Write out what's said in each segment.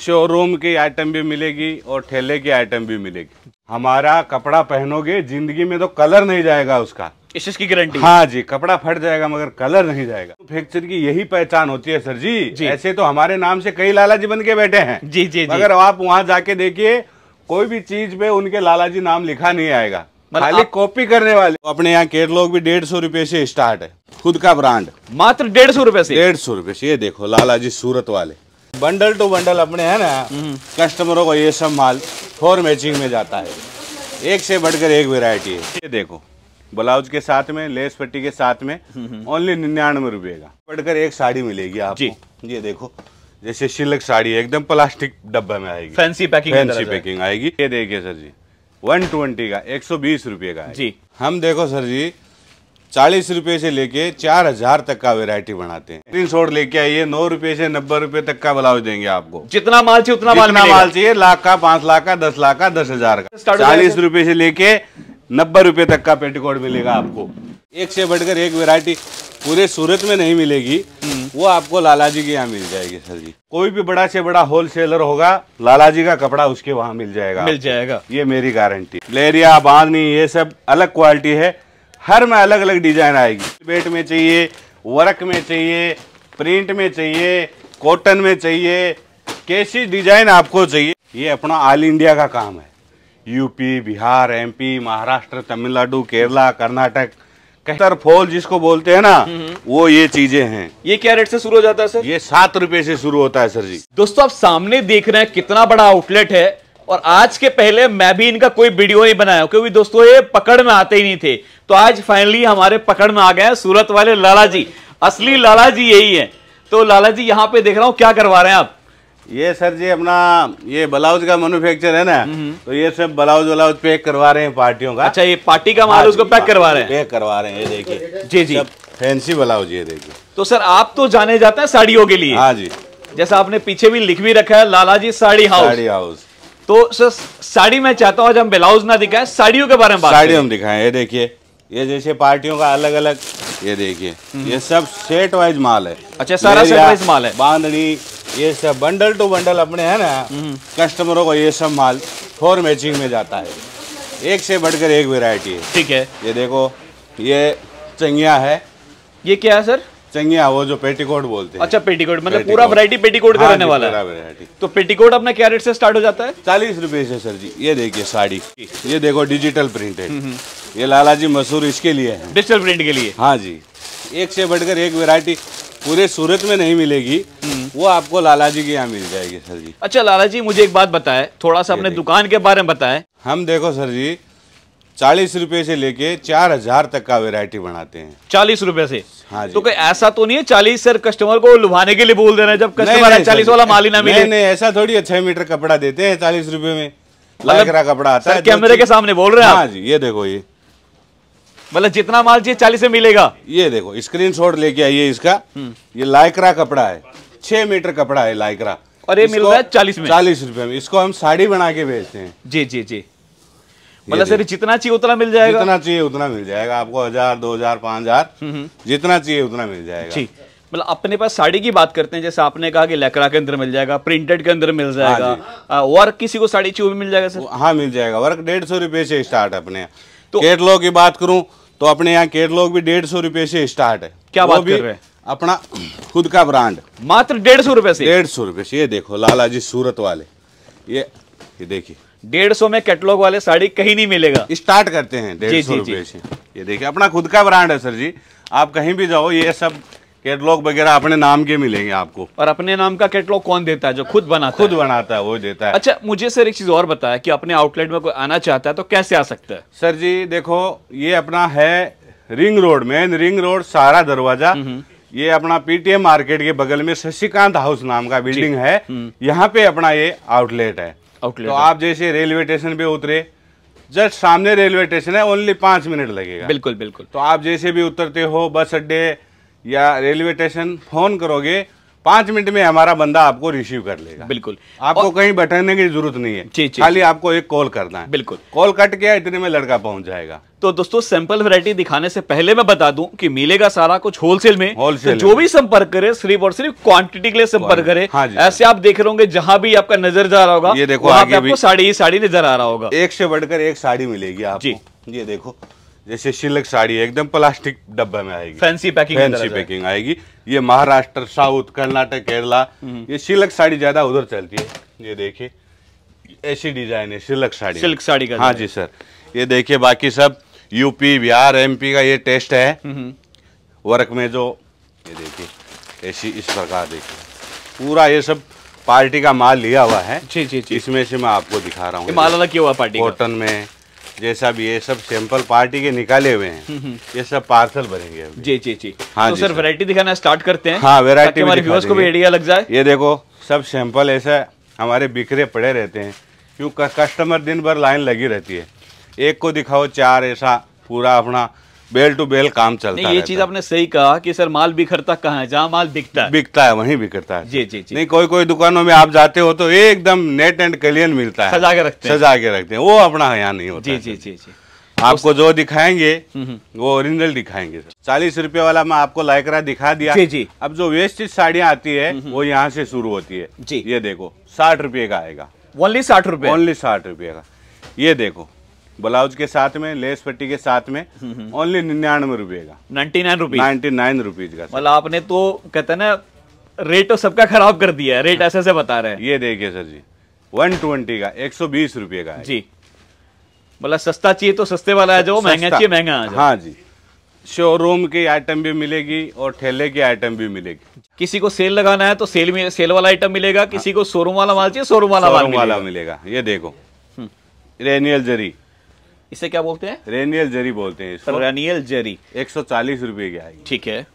Showroom की item भी मिलेगी और ठेले की आइटम भी मिलेगी हमारा कपड़ा पहनोगे जिंदगी में तो कलर नहीं जाएगा उसका इस इसकी गारंटी हाँ जी कपड़ा फट जाएगा मगर कलर नहीं जाएगा तो फैक्चर की यही पहचान होती है सर जी, जी। ऐसे तो हमारे नाम से कई लालाजी बन के बैठे हैं जी जी अगर आप वहाँ जाके देखिए कोई भी चीज पे उनके लालाजी नाम लिखा नहीं आएगा मतलब खाली आप... कॉपी करने वाले तो अपने यहाँ कैटलॉग भी डेढ़ सौ रूपये से स्टार्ट है खुद का ब्रांड मात्र डेढ़ सौ रूपये से डेढ़ सौ रूपये से ये देखो लालाजी सूरत वाले बंडल टू बंडल अपने है ना हम्म। कस्टमरों को ये सब माल फोर मैचिंग में जाता है एक से बढ़कर एक वेरायटी है ये देखो ब्लाउज के साथ में लेस पट्टी के साथ में ओनली हम्म, हम्म। निन्यानवे रुपए का बढ़कर एक साड़ी मिलेगी आपको ये देखो जैसे सिल्क साड़ी एकदम प्लास्टिक डब्बे में आएगी फैंसी पैकिंग फैंसी पैकिंग आएगी ये देखिए सर जी वन ट्वेंटी का एक सौ बीस रुपये का जी हम देखो सर जी चालीस रुपए से लेके चार हजार तक का वेरायटी बनाते हैं तीन शोट लेके आइए नौ रुपए से नब्बे रुपए तक का ब्लाउज देंगे आपको जितना माल चाहिए उतना माल माल चाहिए लाख का पांच लाख का दस लाख का दस हजार का चालीस रुपए से लेके नब्बे रुपए तक का पेटीकोट मिलेगा आपको एक से बढ़कर एक वेरायटी पूरे सूरत में नहीं मिलेगी हम्म। वो आपको लाला जी के यहाँ मिल जाएगी सर जी कोई भी बड़ा से बड़ा होल सेलर होगा लाला जी का कपड़ा उसके वहाँ मिल जाएगा मिल जाएगा ये मेरी गारंटी लेरिया बांधनी ये सब अलग क्वालिटी है हर में अलग अलग डिजाइन आएगी बेट में चाहिए वर्क में चाहिए प्रिंट में चाहिए कॉटन में चाहिए कैसी डिजाइन आपको चाहिए ये अपना ऑल इंडिया का काम है यूपी बिहार एमपी महाराष्ट्र तमिलनाडु केरला कर्नाटक कहतर फॉल जिसको बोलते हैं ना वो ये चीजें हैं ये क्या रेट से शुरू हो जाता है सर ये सात रुपए से शुरू होता है सर जी दोस्तों आप सामने देख रहे हैं कितना बड़ा आउटलेट है और आज के पहले मैं भी इनका कोई वीडियो नहीं बनाया क्योंकि दोस्तों ये पकड़ में आते ही नहीं थे तो आज फाइनली हमारे पकड़ में आ गए सूरत वाले लाला जी असली लाला जी यही है तो लाला जी यहाँ पे देख रहा हूँ क्या करवा रहे हैं आप ये सर जी अपना ये ब्लाउज का मैन्युफैक्चर है ना हम्म, हम्म। तो ये सब ब्लाउज व्लाउज पैक करवा रहे हैं पार्टियों का अच्छा ये पार्टी का माल उसको पैक करवा रहे हैं पैक करवा रहे हैं ये देखिए जी जी फैंसी ब्लाउज ये देखिए तो सर आप तो जाने जाते हैं साड़ियों के लिए हाँ जी जैसा आपने पीछे भी लिख भी रखा है लाला जी साड़ी हाउस साड़ी हाउस तो सर साड़ी मैं चाहता हूँ आज हम ब्लाउज ना दिखाएं साड़ियों के बारे में बात साड़ी हम दिखाएं ये देखिए ये जैसे पार्टियों का अलग अलग ये देखिए हम्म। ये सब सेट वाइज माल है अच्छा सारा सेट वाइज माल है बांधनी ये सब बंडल टू बंडल अपने है ना हम्म। कस्टमरों को ये सब माल फोर मैचिंग में जाता है एक से बढ़कर एक वेरायटी है ठीक है ये देखो ये चंगिया है ये क्या है सर चंगिया वो जो पेटीकोट बोलते हैं अच्छा पेटीकोट मतलब पूरा वैरायटी पेटीकोट का हाँ रहने वाला है तो पेटीकोट अपना क्या रेट से स्टार्ट हो जाता है चालीस रुपए से सर जी ये देखिए साड़ी ये देखो डिजिटल प्रिंट है ये लाला जी मसूर इसके लिए है डिजिटल प्रिंट के लिए हाँ जी एक से बढ़कर एक वेरायटी पूरे सूरत में नहीं मिलेगी हम्म। वो आपको लाला जी के यहाँ मिल जाएगी सर जी अच्छा लाला जी मुझे एक बात बताए थोड़ा सा अपने दुकान के बारे में बताए हम देखो सर जी चालीस रुपए से लेके चार हजार तक का वेरायटी बनाते हैं चालीस रुपए से हाँ जी तो कोई ऐसा तो नहीं है चालीस सर कस्टमर को लुभाने के लिए बोल देना जब कस्टमर चालीस वाला माल ही ना मिले नहीं ऐसा थोड़ी है छह मीटर कपड़ा देते हैं चालीस रुपए में लकड़ा मतलब कपड़ा आता है कैमरे के सामने बोल रहे हैं हाँ जी ये देखो ये मतलब जितना माल चाहिए चालीस में मिलेगा ये देखो स्क्रीन शॉट लेके आइए इसका हम्म। ये लाइकरा कपड़ा है छह मीटर कपड़ा है लाइकरा और ये मिल रहा है चालीस में चालीस रुपए में इसको हम साड़ी बना के बेचते हैं जी जी जी मतलब सर जितना चाहिए उतना मिल जाएगा जितना चाहिए उतना मिल जाएगा आपको हजार दो हजार पाँच हजार हम्म, हम्म। जितना चाहिए उतना मिल जाएगा ठीक मतलब अपने पास साड़ी की बात करते हैं जैसे आपने कहा कि लेकरा के अंदर मिल जाएगा प्रिंटेड के अंदर मिल जाएगा वर्क हाँ किसी को साड़ी चाहिए मिल जाएगा सर हाँ मिल जाएगा वर्क डेढ़ सौ रुपये से स्टार्ट है अपने तो केटलॉग की बात करूँ तो अपने यहाँ केटलॉग भी डेढ़ सौ रुपये से स्टार्ट है क्या बात कर रहे अपना खुद का ब्रांड मात्र डेढ़ सौ रुपये से डेढ़ सौ रुपये से ये देखो लाला जी सूरत वाले ये ये देखिए डेढ़ सौ में कैटलॉग वाले साड़ी कहीं नहीं मिलेगा स्टार्ट करते हैं डेढ़ सौ रुपये से ये देखिए अपना खुद का ब्रांड है सर जी आप कहीं भी जाओ ये सब कैटलॉग वगैरह अपने नाम के मिलेंगे आपको और अपने नाम का कैटलॉग कौन देता है जो खुद बनाता खुद है? बनाता है वो देता है अच्छा मुझे सर एक चीज और बताया कि अपने आउटलेट में कोई आना चाहता है तो कैसे आ सकता है सर जी देखो ये अपना है ring road main ring road सारा दरवाजा हम्म, हम्म। ये अपना पीटीएम मार्केट के बगल में शशिकांत हाउस नाम का बिल्डिंग है हम्म। यहाँ पे अपना ये आउटलेट है तो आप जैसे रेलवे स्टेशन पे उतरे जस्ट सामने रेलवे स्टेशन है ओनली पांच मिनट लगेगा बिल्कुल बिल्कुल तो आप जैसे भी उतरते हो बस अड्डे या रेलवे स्टेशन फ़ोन करोगे पांच मिनट में हमारा बंदा आपको रिसीव कर लेगा बिल्कुल आपको और... कहीं बैठने की जरूरत नहीं है जी, जी, खाली आपको एक कॉल करना है बिल्कुल कॉल कट गया इतने में लड़का पहुंच जाएगा तो दोस्तों सैंपल वैरायटी दिखाने से पहले मैं बता दूं कि मिलेगा सारा कुछ होलसेल में होलसेल तो जो भी संपर्क करे सिर्फ और सिर्फ क्वांटिटी के लिए संपर्क करे हाँ, हाँ ऐसे आप देख रहे होंगे जहां भी आपका नजर जा रहा होगा ये देखो आपको साड़ी ही साड़ी नजर आ रहा होगा एक से बढ़कर एक साड़ी मिलेगी आप जी ये देखो जैसे सिल्क साड़ी है एकदम प्लास्टिक डब्बे में आएगी फैंसी पैकिंग फैंसी पैकिंग आएगी ये महाराष्ट्र साउथ कर्नाटक केरला हम्म। ये सिल्क साड़ी ज्यादा उधर चलती है ये देखिए ऐसी डिजाइन है सिल्क साड़ी सिल्क साड़ी का हाँ जी सर ये देखिए बाकी सब यूपी बिहार एमपी का ये टेस्ट है हम्म। वर्क में जो ये देखिए ऐसी इस प्रकार देखिए पूरा ये सब पार्टी का माल लिया हुआ है जी जी जी इसमें से मैं आपको दिखा रहा हूँ माल अलग किया हुआ पार्टी कॉटन में जैसा भी ये सब सैंपल पार्टी के निकाले हुए हैं हम्म, हम्म। ये सब पार्सल बनेंगे जी जी जी हाँ तो जी सर वैरायटी दिखाना स्टार्ट करते हैं हाँ वैरायटी हमारे व्यूअर्स को भी आइडिया लग जाए ये देखो सब सैंपल ऐसा हमारे बिखरे पड़े रहते हैं क्यों कस्टमर दिन भर लाइन लगी रहती है एक को दिखाओ चार ऐसा पूरा अपना बेल टू बेल काम चलता नहीं ये चीज आपने सही कहा कि सर माल बिखरता कहाँ है जहाँ माल बिकता है बिकता है वहीं बिखरता है जी जी जी नहीं कोई कोई दुकानों में आप जाते हो तो एकदम नेट एंड क्लियर मिलता है सजा के रखते हैं सजा के रखते हैं वो अपना यहाँ नहीं होता जी जी जी जी आपको जो दिखाएंगे हम्म, हम्म। वो ओरिजिनल दिखाएंगे सर चालीस रुपए वाला मैं आपको लाइकरा दिखा दिया जी जी अब जो वेस्टेज साड़ियाँ आती है हम्म, वो यहाँ से शुरू होती है जी ये देखो साठ रुपए का आएगा ओनली साठ रुपए ओनली साठ रुपए का ये देखो ब्लाउज के साथ में लेस पट्टी के साथ में ओनली हम्म, हम्म। निन्यानवे रुपए का ninety nine rupees ninety nine rupees का मतलब आपने तो कहते ना रेट तो सबका खराब कर दिया है रेट ऐसे ऐसे बता रहे हैं ये देखिए सर जी वन ट्वेंटी का एक सौ बीस रुपये का जी मतलब सस्ता चाहिए तो सस्ते वाला है जो महंगा चाहिए महंगा आ हाँ जी शोरूम की आइटम भी मिलेगी और ठेले की आइटम भी मिलेगी किसी को सेल लगाना है तो सेल में सेल वाला आइटम मिलेगा किसी को शोरूम वाला माल चाहिए शोरूम वाला माल वाला मिलेगा ये देखो हम्म। रेनियल जरी इसे क्या बोलते हैं रेनियल जेरी बोलते हैं रेनियल जेरी एक सौ चालीस रूपए की आएगी ठीक है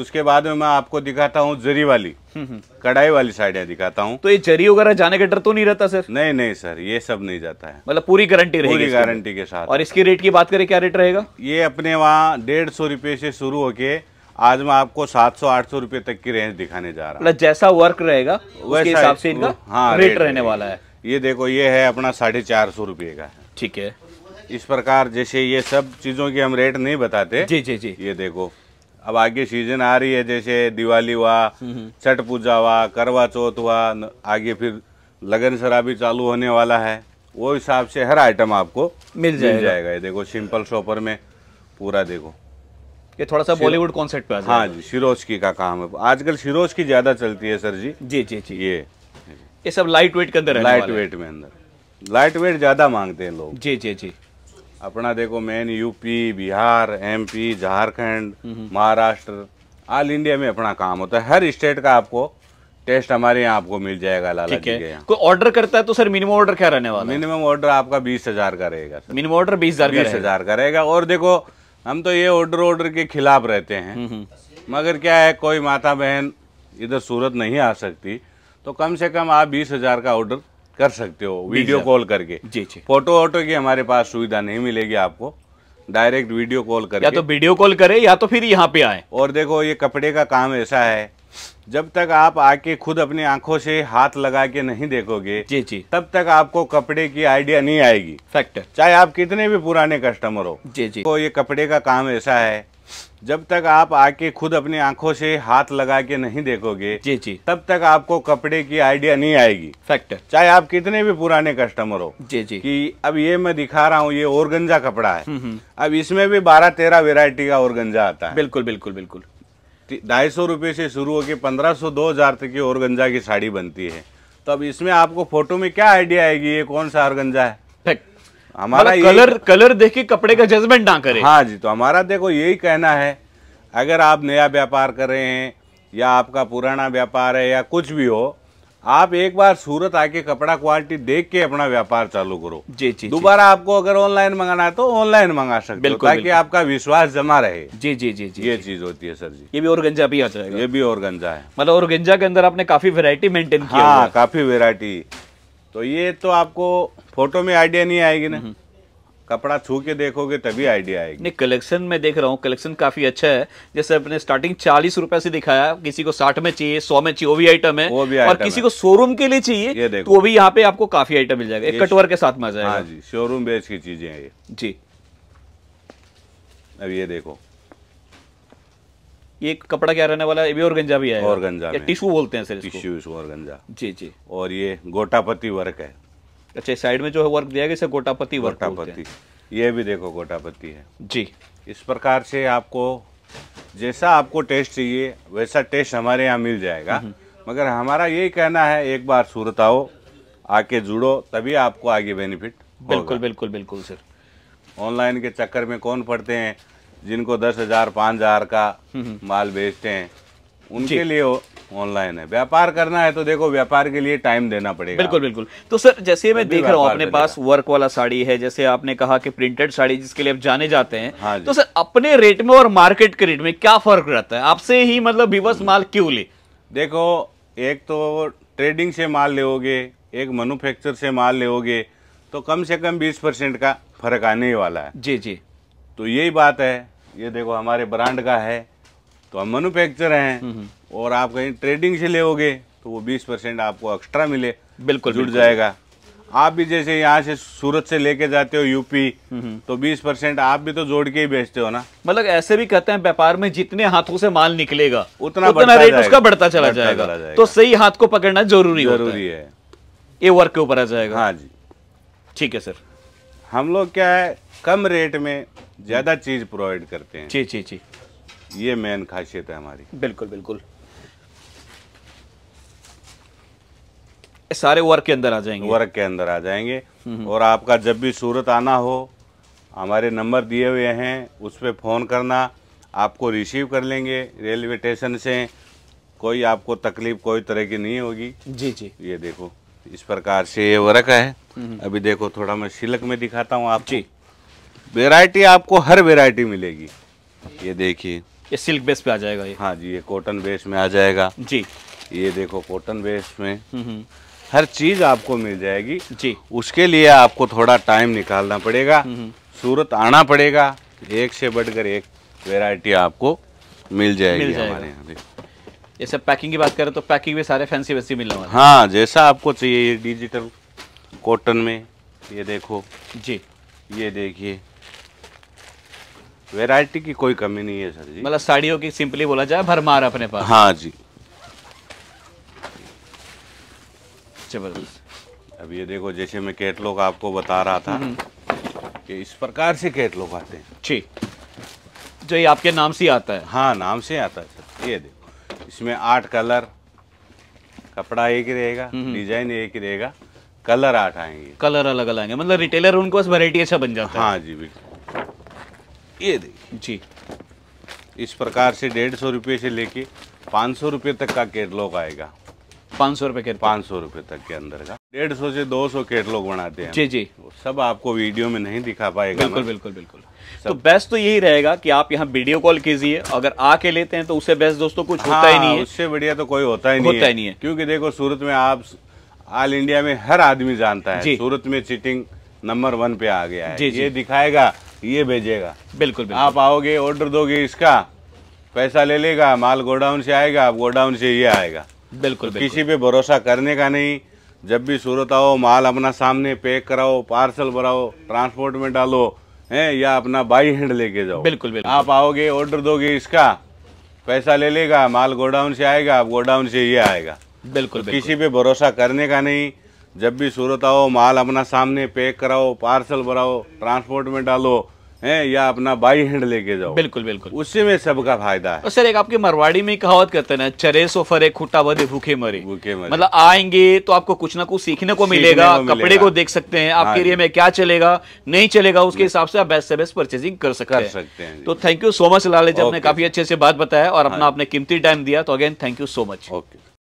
उसके बाद में मैं आपको दिखाता हूँ जरी वाली हम्म, हम्म। कढ़ाई वाली साड़ियाँ दिखाता हूँ तो ये जरी वगैरह जाने का डर तो नहीं रहता सर नहीं नहीं सर ये सब नहीं जाता है मतलब पूरी गारंटी रहेगी पूरी गारंटी के साथ और इसकी रेट की बात करें क्या रेट रहेगा ये अपने वहाँ डेढ़ सौ रूपये से शुरू होके आज मैं आपको सात सौ आठ सौ तक की रेंज दिखाने जा रहा हूँ मतलब जैसा वर्क रहेगा वैसे हिसाब से इनका हाँ, रेट रहने वाला है ये देखो ये है अपना साढ़े चार सौ रूपये का ठीक है इस प्रकार जैसे ये सब चीज़ों की हम रेट नहीं बताते जी जी जी ये देखो अब आगे सीजन आ रही है जैसे दिवाली हुआ हम्म, हम्म। छठ पूजा हुआ करवा चौथ हुआ आगे फिर लगन शराबी चालू होने वाला है वो हिसाब से हर आइटम आपको मिल जाएगा, मिल जाएगा ये देखो सिंपल शॉपर में पूरा देखो ये थोड़ा सा बॉलीवुड कॉन्सेप्ट पे हाँ जी शिरोज की का काम है आजकल शिरोज की ज्यादा चलती है सर जी जी जी जी ये ये सब लाइट वेट के अंदर लाइट वेट में अंदर लाइट वेट ज्यादा मांगते हैं लोग जी जी जी अपना देखो main UP Bihar MP Jharkhand Maharashtra all India में अपना काम होता है हर स्टेट का आपको टेस्ट हमारे यहाँ आपको मिल जाएगा लाला ठीक है कोई ऑर्डर करता है तो सर मिनिमम ऑर्डर क्या रहने वाला मिनिमम ऑर्डर आपका बीस हजार का रहेगा मिनिमम ऑर्डर बीस हजार बीस हजार का रहेगा और देखो हम तो ये ऑर्डर ऑर्डर के खिलाफ रहते हैं मगर क्या है कोई माता बहन इधर सूरत नहीं आ सकती तो कम से कम आप बीस हजार का ऑर्डर कर सकते हो वीडियो कॉल करके जी जी फोटो वोटो की हमारे पास सुविधा नहीं मिलेगी आपको डायरेक्ट वीडियो कॉल करें या तो वीडियो कॉल करें या तो फिर यहाँ पे आए और देखो ये कपड़े का काम ऐसा है जब तक आप आके खुद अपनी आंखों से हाथ लगा के नहीं देखोगे जी जी तब तक आपको कपड़े की आइडिया नहीं आएगी फैक्टर चाहे आप कितने भी पुराने कस्टमर हो जी जी तो ये कपड़े का काम ऐसा है जब तक आप आके खुद अपनी आंखों से हाथ लगा के नहीं देखोगे जी जी तब तक आपको कपड़े की आइडिया नहीं आएगी फैक्टर चाहे आप कितने भी पुराने कस्टमर हो जी जी कि अब ये मैं दिखा रहा हूँ ये ओरगंजा कपड़ा है हम्म, हम्म। अब इसमें भी बारह तेरह वेरायटी का ओरगंजा आता है बिल्कुल बिल्कुल बिल्कुल ढाई सौ रुपये से शुरू होकर पंद्रह सौ दो हज़ार तक की ओरगंजा की साड़ी बनती है तो अब इसमें आपको फोटो में क्या आइडिया आएगी ये कौन सा ओरगंजा है हमारा कलर मतलब कलर देख के कपड़े का जजमेंट ना करें हाँ जी तो हमारा देखो यही कहना है अगर आप नया व्यापार कर रहे हैं या आपका पुराना व्यापार है या कुछ भी हो आप एक बार सूरत आके कपड़ा क्वालिटी देख के अपना व्यापार चालू करो जी जी दोबारा आपको अगर ऑनलाइन मंगाना है तो ऑनलाइन मंगा सकते हो ताकि आपका विश्वास जमा रहे जी जी जी जी ये चीज होती है सर जी ये भी और गंजा भी आता है ये भी और गंजा है मतलब और गंजा के अंदर आपने काफी वेरायटी मेंटेन किया हाँ, काफी वेरायटी तो ये तो आपको फोटो में आइडिया नहीं आएगी ना हम्म। कपड़ा छू के देखोगे तभी आइडिया आएगी नहीं कलेक्शन में देख रहा हूँ कलेक्शन काफी अच्छा है जैसे अपने स्टार्टिंग चालीस रूपए से दिखाया किसी को साठ में चाहिए सौ में चाहिए वो भी आइटम है वो भी और किसी को शोरूम के लिए चाहिए तो भी यहाँ पे आपको काफी आइटम मिल जाएगा एक कटवर के साथ में आ हाँ जी शोरूम बेच की चीजें ये जी अब ये देखो ये कपड़ा क्या रहने वाला है भी और गंजा भी है और गंजा टिश्यू बोलते हैं सर टिश्यू और गंजा जी जी और ये गोटापति वर्क है अच्छा साइड में जो है वर्क दिया गया गोटापति वर्क गोटापति ये भी देखो गोटापति है जी इस प्रकार से आपको जैसा आपको टेस्ट चाहिए वैसा टेस्ट हमारे यहाँ मिल जाएगा हम्म। मगर हमारा यही कहना है एक बार सूरत आओ आके जुड़ो तभी आपको आगे बेनिफिट बिल्कुल बिल्कुल बिल्कुल सर ऑनलाइन के चक्कर में कौन पढ़ते हैं जिनको दस हजार पाँच हजार का हम्म। माल बेचते हैं उनके लिए ऑनलाइन है व्यापार करना है तो देखो व्यापार के लिए टाइम देना पड़ेगा बिल्कुल बिल्कुल तो सर जैसे मैं देख रहा हूँ अपने पास वर्क वाला साड़ी है जैसे आपने कहा कि प्रिंटेड साड़ी जिसके लिए आप जाने जाते हैं हाँ तो सर अपने रेट में और मार्केट के रेट में क्या फर्क रहता है आपसे ही मतलब विवश हम्म। माल क्यों ले देखो एक तो ट्रेडिंग से माल लेगे एक मैनुफेक्चर से माल लेगे तो कम से कम बीस परसेंट का फर्क आने ही वाला है जी जी तो यही बात है ये देखो हमारे ब्रांड का है तो हम मैनुफेक्चर हैं हम्म, हम्म। और आप कहीं ट्रेडिंग से लेोगे तो वो बीस परसेंट आपको एक्स्ट्रा मिले बिल्कुल जुड़ जाएगा आप भी जैसे यहाँ से सूरत से लेके जाते हो यूपी तो 20 परसेंट आप भी तो जोड़ के ही बेचते हो ना मतलब ऐसे भी कहते हैं व्यापार में जितने हाथों से माल निकलेगा उतना उतना रेट उसका बढ़ता चला बढ़ता जाएगा।, जाएगा।, जाएगा तो सही हाथ को पकड़ना जरूरी जरूरी है ये वर्क के ऊपर आ जाएगा हाँ जी ठीक है सर हम लोग क्या है कम रेट में ज्यादा चीज प्रोवाइड करते हैं जी जी जी ये मेन खासियत है हमारी बिल्कुल बिल्कुल सारे वर्क के अंदर आ जाएंगे वर्क के अंदर आ जाएंगे और आपका जब भी सूरत आना हो हमारे नंबर दिए हुए हैं उस पर फ़ोन करना आपको रिसीव कर लेंगे रेलवे स्टेशन से कोई आपको तकलीफ कोई तरह की नहीं होगी जी जी ये देखो इस प्रकार से ये वर्क है हम्म। अभी देखो थोड़ा मैं सिलक में दिखाता हूँ आप जी वेराइटी आपको हर वेराइटी मिलेगी ये देखिए ये सिल्क बेस पे आ जाएगा ये हाँ जी ये कॉटन बेस में आ जाएगा जी ये देखो कॉटन बेस में हम्म, हम्म। हर चीज़ आपको मिल जाएगी जी उसके लिए आपको थोड़ा टाइम निकालना पड़ेगा हम्म। सूरत आना पड़ेगा एक से बढ़कर एक वेराइटी आपको मिल जाएगी मिल हमारे यहाँ जैसे पैकिंग की बात करें तो पैकिंग में सारे फैंसी वैसी मिलने वाले हाँ जैसा आपको चाहिए ये डिजिटल कॉटन में ये देखो जी ये देखिए वैरायटी की कोई कमी नहीं है सर जी मतलब साड़ियों की सिंपली बोला जाए भरमार अपने पास हाँ जी जबरदस्त अब ये देखो जैसे मैं कैटलॉग आपको बता रहा था हम्म। कि इस प्रकार से कैटलॉग आते हैं ठीक जो ये आपके नाम से आता है हाँ नाम से आता है सर ये देखो इसमें आठ कलर कपड़ा एक ही रहेगा हम्म, हम्म। डिजाइन एक ही रहेगा कलर आठ आएंगे कलर अलग अलग आएंगे मतलब रिटेलर उनको बस वैरायटी अच्छा बन जाता हाँ है हाँ जी बिल्कुल ये देखिए जी इस प्रकार से डेढ़ सौ रुपये से लेके पाँच सौ रुपये तक का कैटलॉग आएगा पाँच सौ के पाँच सौ रुपये तक के अंदर का डेढ़ सौ से दो सौ केट लोग बनाते हैं जी जी सब आपको वीडियो में नहीं दिखा पाएगा बिल्कुल बिल्कुल बिल्कुल तो बेस्ट तो यही रहेगा कि आप यहाँ वीडियो कॉल कीजिए अगर आके लेते हैं तो उससे बेस्ट दोस्तों कुछ हाँ, होता ही हाँ, नहीं है उससे बढ़िया तो कोई होता ही नहीं होता ही नहीं है क्योंकि देखो सूरत में आप ऑल इंडिया में हर आदमी जानता है सूरत में चीटिंग नंबर वन पे आ गया है ये दिखाएगा ये भेजेगा बिल्कुल, आप आओगे ऑर्डर दोगे इसका पैसा ले लेगा माल गोडाउन से आएगा गोडाउन से ये आएगा बिल्कुल तो किसी पे भरोसा करने का नहीं जब भी सूरत आओ माल अपना सामने पैक कराओ पार्सल भराओ ट्रांसपोर्ट में डालो है या अपना बाई हैंड लेके जाओ बिल्कुल बिल्कुल आप आओगे ऑर्डर दोगे इसका पैसा ले लेगा माल गोडाउन से आएगा आप गोडाउन से ये आएगा बिल्कुल तो किसी पे भरोसा करने का नहीं जब भी सूरत आओ माल अपना सामने पैक कराओ पार्सल भराओ ट्रांसपोर्ट में डालो है या अपना बाई हैंड लेके जाओ बिल्कुल बिल्कुल उससे में सबका फायदा है सर एक आपके मरवाड़ी में कहावत करते ना चरे सो फरे खुटा बदे भूखे मरे भूखे मरे मतलब आएंगे तो आपको कुछ ना कुछ सीखने को मिलेगा कपड़े को देख सकते हैं आपके हाँ एरिया में क्या चलेगा नहीं चलेगा उसके हिसाब से आप बेस्ट से बेस्ट परचेजिंग कर सकते हैं तो thank you so much Lal ji आपने काफी अच्छे से बात बताया और अपना हाँ आपने कीमती टाइम दिया तो again thank you so much okay